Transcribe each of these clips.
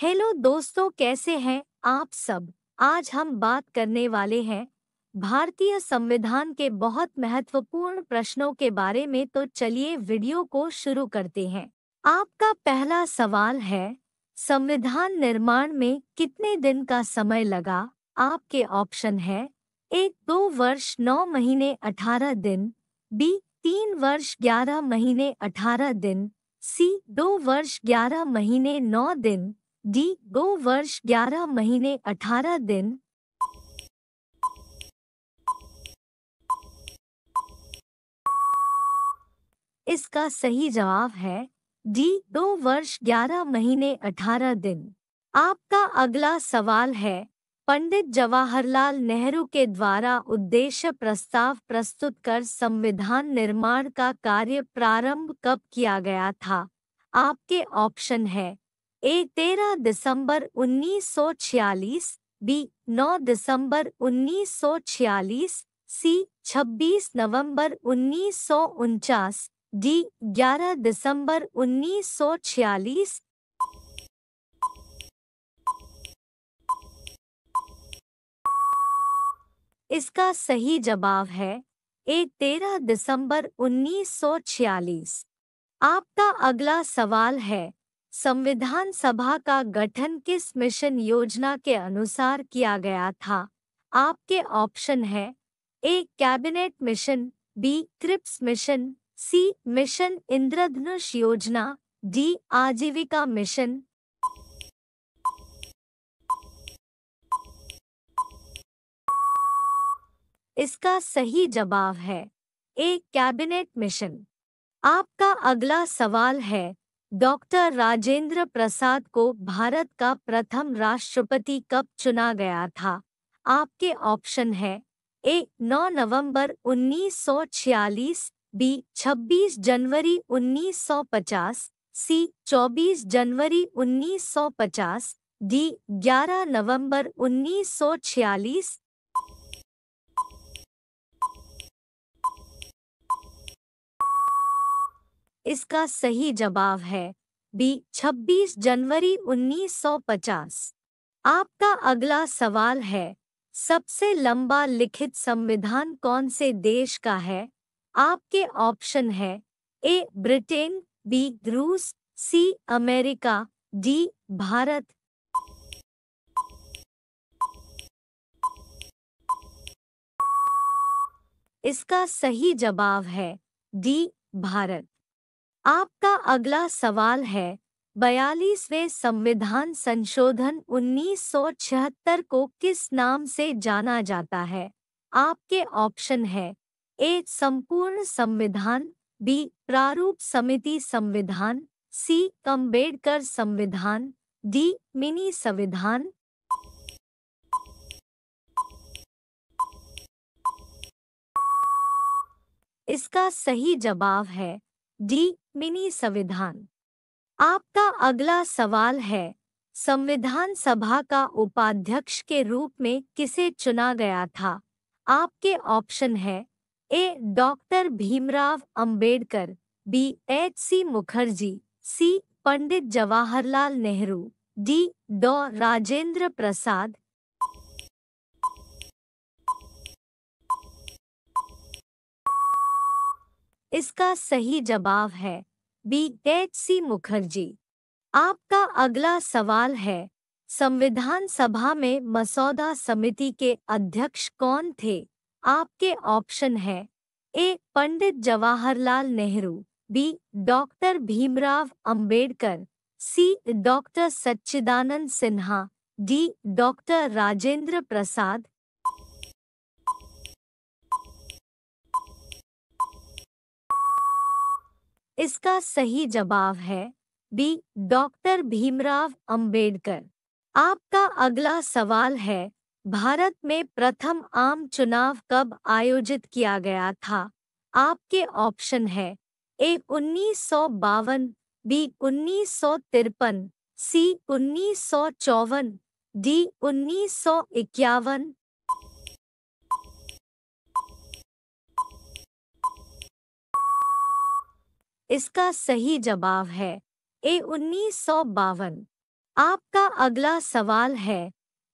Hello दोस्तों कैसे हैं आप सब आज हम बात करने वाले हैं भारतीय संविधान के बहुत महत्वपूर्ण प्रश्नों के बारे में तो चलिए वीडियो को शुरू करते हैं आपका पहला सवाल है संविधान निर्माण में कितने दिन का समय लगा आपके ऑप्शन है एक दो वर्ष नौ महीने अठारह दिन बी तीन वर्ष ग्यारह महीने अठारह दिन सी दो वर्ष ग्यारह महीने नौ दिन डी दो वर्ष ग्यारह महीने अठारह दिन इसका सही जवाब है डी दो वर्ष ग्यारह महीने अठारह दिन आपका अगला सवाल है पंडित जवाहरलाल नेहरू के द्वारा उद्देश्य प्रस्ताव प्रस्तुत कर संविधान निर्माण का कार्य प्रारंभ कब किया गया था आपके ऑप्शन है ए तेरह दिसंबर 1946 बी 9 दिसंबर 1946 सी 26 नवंबर उन्नीस डी 11 दिसंबर 1946 इसका सही जवाब है ए 13 दिसंबर 1946 आपका अगला सवाल है संविधान सभा का गठन किस मिशन योजना के अनुसार किया गया था आपके ऑप्शन है A cabinet mission B Cripps mission C mission Indradhanush योजना डी आजीविका मिशन इसका सही जवाब है ए कैबिनेट मिशन आपका अगला सवाल है डॉक्टर राजेंद्र प्रसाद को भारत का प्रथम राष्ट्रपति कब चुना गया था आपके ऑप्शन है ए 9 नवंबर 1946 बी 26 जनवरी 1950 सी 24 जनवरी 1950 डी 11 नवंबर 1946 इसका सही जवाब है बी 26 जनवरी 1950। आपका अगला सवाल है सबसे लंबा लिखित संविधान कौन से देश का है आपके ऑप्शन है ए ब्रिटेन बी रूस सी अमेरिका डी भारत इसका सही जवाब है डी भारत आपका अगला सवाल है बयालीसवें संविधान संशोधन 1976 को किस नाम से जाना जाता है आपके ऑप्शन है ए संपूर्ण संविधान बी प्रारूप समिति संविधान सी कम्बेडकर संविधान डी मिनी संविधान इसका सही जवाब है डी मिनी संविधान आपका अगला सवाल है संविधान सभा का उपाध्यक्ष के रूप में किसे चुना गया था आपके ऑप्शन है A doctor Bhimrao Ambedkar B H C Mukherjee C Pandit Jawaharlal Nehru D डॉ राजेंद्र प्रसाद इसका सही जवाब है बी एच सी मुखर्जी आपका अगला सवाल है संविधान सभा में मसौदा समिति के अध्यक्ष कौन थे आपके ऑप्शन है A Pandit Jawaharlal Nehru B doctor Bhimrao Ambedkar C doctor Sachchidanand Sinha D doctor Rajendra Prasad इसका सही जवाब है बी डॉक्टर भीमराव अंबेडकर आपका अगला सवाल है भारत में प्रथम आम चुनाव कब आयोजित किया गया था आपके ऑप्शन है ए उन्नीस सौ बावन बी उन्नीस सौ तिरपन सी उन्नीस सौ चौवन डी उन्नीस सौ इक्यावन इसका सही जवाब है ए उन्नीस सौ बावन आपका अगला सवाल है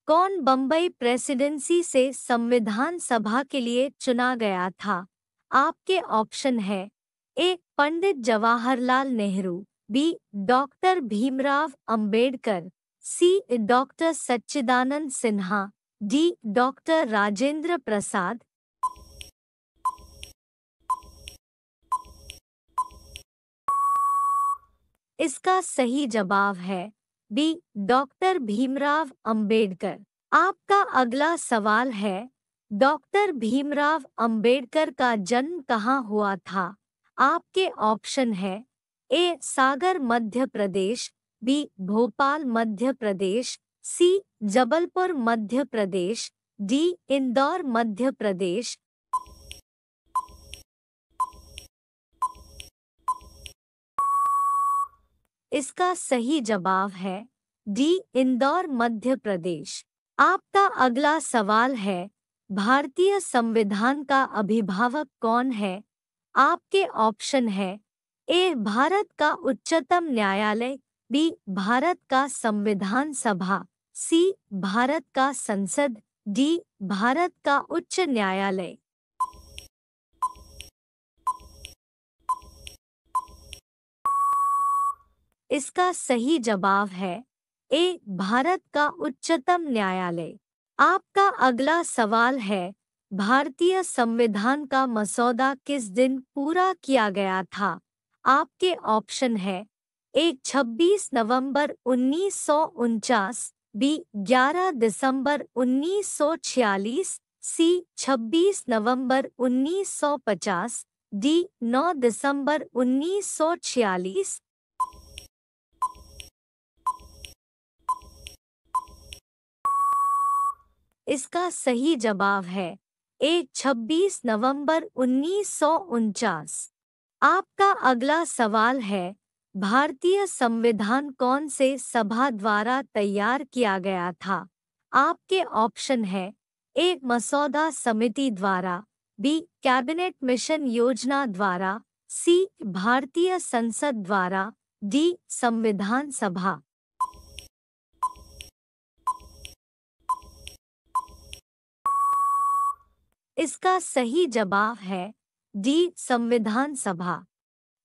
कौन बम्बई प्रेसिडेंसी से संविधान सभा के लिए चुना गया था आपके ऑप्शन है A Pandit Jawaharlal Nehru B doctor Bhimrao Ambedkar C doctor Sachchidanand Sinha D doctor Rajendra Prasad इसका सही जवाब है बी डॉक्टर भीमराव अंबेडकर आपका अगला सवाल है डॉक्टर भीमराव अंबेडकर का जन्म कहाँ हुआ था आपके ऑप्शन है A Sagar Madhya Pradesh B Bhopal Madhya Pradesh C Jabalpur Madhya Pradesh D Indore Madhya Pradesh इसका सही जवाब है डी इंदौर मध्य प्रदेश आपका अगला सवाल है भारतीय संविधान का अभिभावक कौन है आपके ऑप्शन है ए भारत का उच्चतम न्यायालय बी भारत का संविधान सभा सी भारत का संसद डी भारत का उच्च न्यायालय इसका सही जवाब है ए भारत का उच्चतम न्यायालय आपका अगला सवाल है भारतीय संविधान का मसौदा किस दिन पूरा किया गया था आपके ऑप्शन है ए 26 नवंबर उन्नीस बी 11 दिसंबर उन्नीस सी 26 नवंबर 1950 डी 9 दिसंबर 1946 इसका सही जवाब है एक 26 नवंबर उन्नीस आपका अगला सवाल है भारतीय संविधान कौन से सभा द्वारा तैयार किया गया था आपके ऑप्शन है ए मसौदा समिति द्वारा बी कैबिनेट मिशन योजना द्वारा सी भारतीय संसद द्वारा डी संविधान सभा इसका सही जवाब है डी संविधान सभा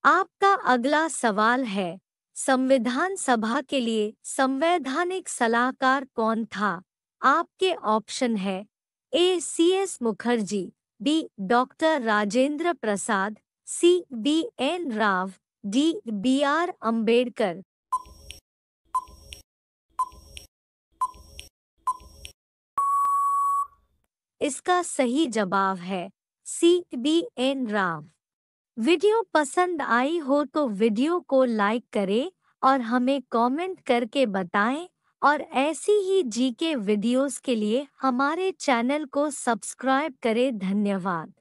आपका अगला सवाल है संविधान सभा के लिए संवैधानिक सलाहकार कौन था आपके ऑप्शन है A C S Mukherjee B doctor Rajendra Prasad C B N Rao D B R Ambedkar इसका सही जवाब है C B N Ram video पसंद आई हो तो वीडियो को लाइक करें और हमें कमेंट करके बताएं और ऐसी ही जीके वीडियोस के लिए हमारे चैनल को सब्सक्राइब करें धन्यवाद